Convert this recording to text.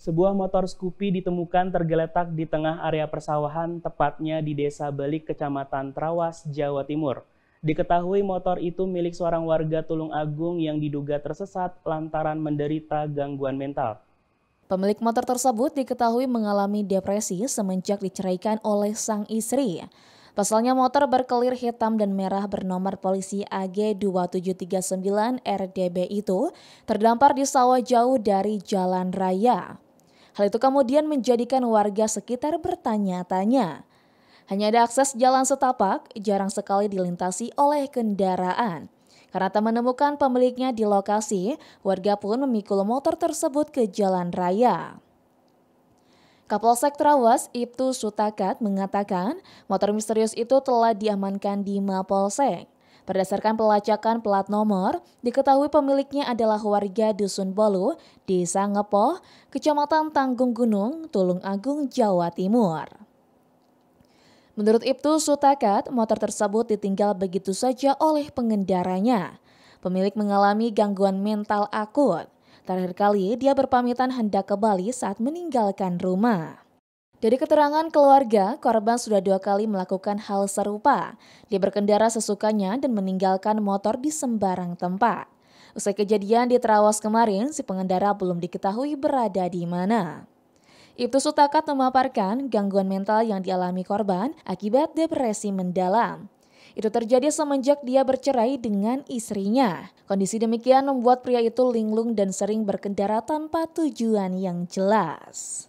Sebuah motor Scoopy ditemukan tergeletak di tengah area persawahan, tepatnya di Desa Balik, Kecamatan Trawas, Jawa Timur. Diketahui motor itu milik seorang warga Tulung Agung yang diduga tersesat lantaran menderita gangguan mental. Pemilik motor tersebut diketahui mengalami depresi semenjak diceraikan oleh sang istri. Pasalnya motor berkelir hitam dan merah bernomor polisi AG 2739 RDB itu terdampar di sawah jauh dari jalan raya. Hal itu kemudian menjadikan warga sekitar bertanya-tanya. Hanya ada akses jalan setapak, jarang sekali dilintasi oleh kendaraan. Karena tak menemukan pemiliknya di lokasi, warga pun memikul motor tersebut ke jalan raya. Kapolsek Trawas Ibtu Sutakat mengatakan motor misterius itu telah diamankan di Mapolsek. Berdasarkan pelacakan plat nomor, diketahui pemiliknya adalah warga Dusun Bolu, Desa Ngepoh, Kecamatan Tanggung Gunung, Tulung Agung, Jawa Timur. Menurut Ibtu Sutakat, motor tersebut ditinggal begitu saja oleh pengendaranya. Pemilik mengalami gangguan mental akut. Terakhir kali, dia berpamitan hendak ke Bali saat meninggalkan rumah. Dari keterangan keluarga, korban sudah dua kali melakukan hal serupa. Dia berkendara sesukanya dan meninggalkan motor di sembarang tempat. Usai kejadian di Terawas kemarin, si pengendara belum diketahui berada di mana. Ibtu Sutakat memaparkan gangguan mental yang dialami korban akibat depresi mendalam. Itu terjadi semenjak dia bercerai dengan istrinya. Kondisi demikian membuat pria itu linglung dan sering berkendara tanpa tujuan yang jelas.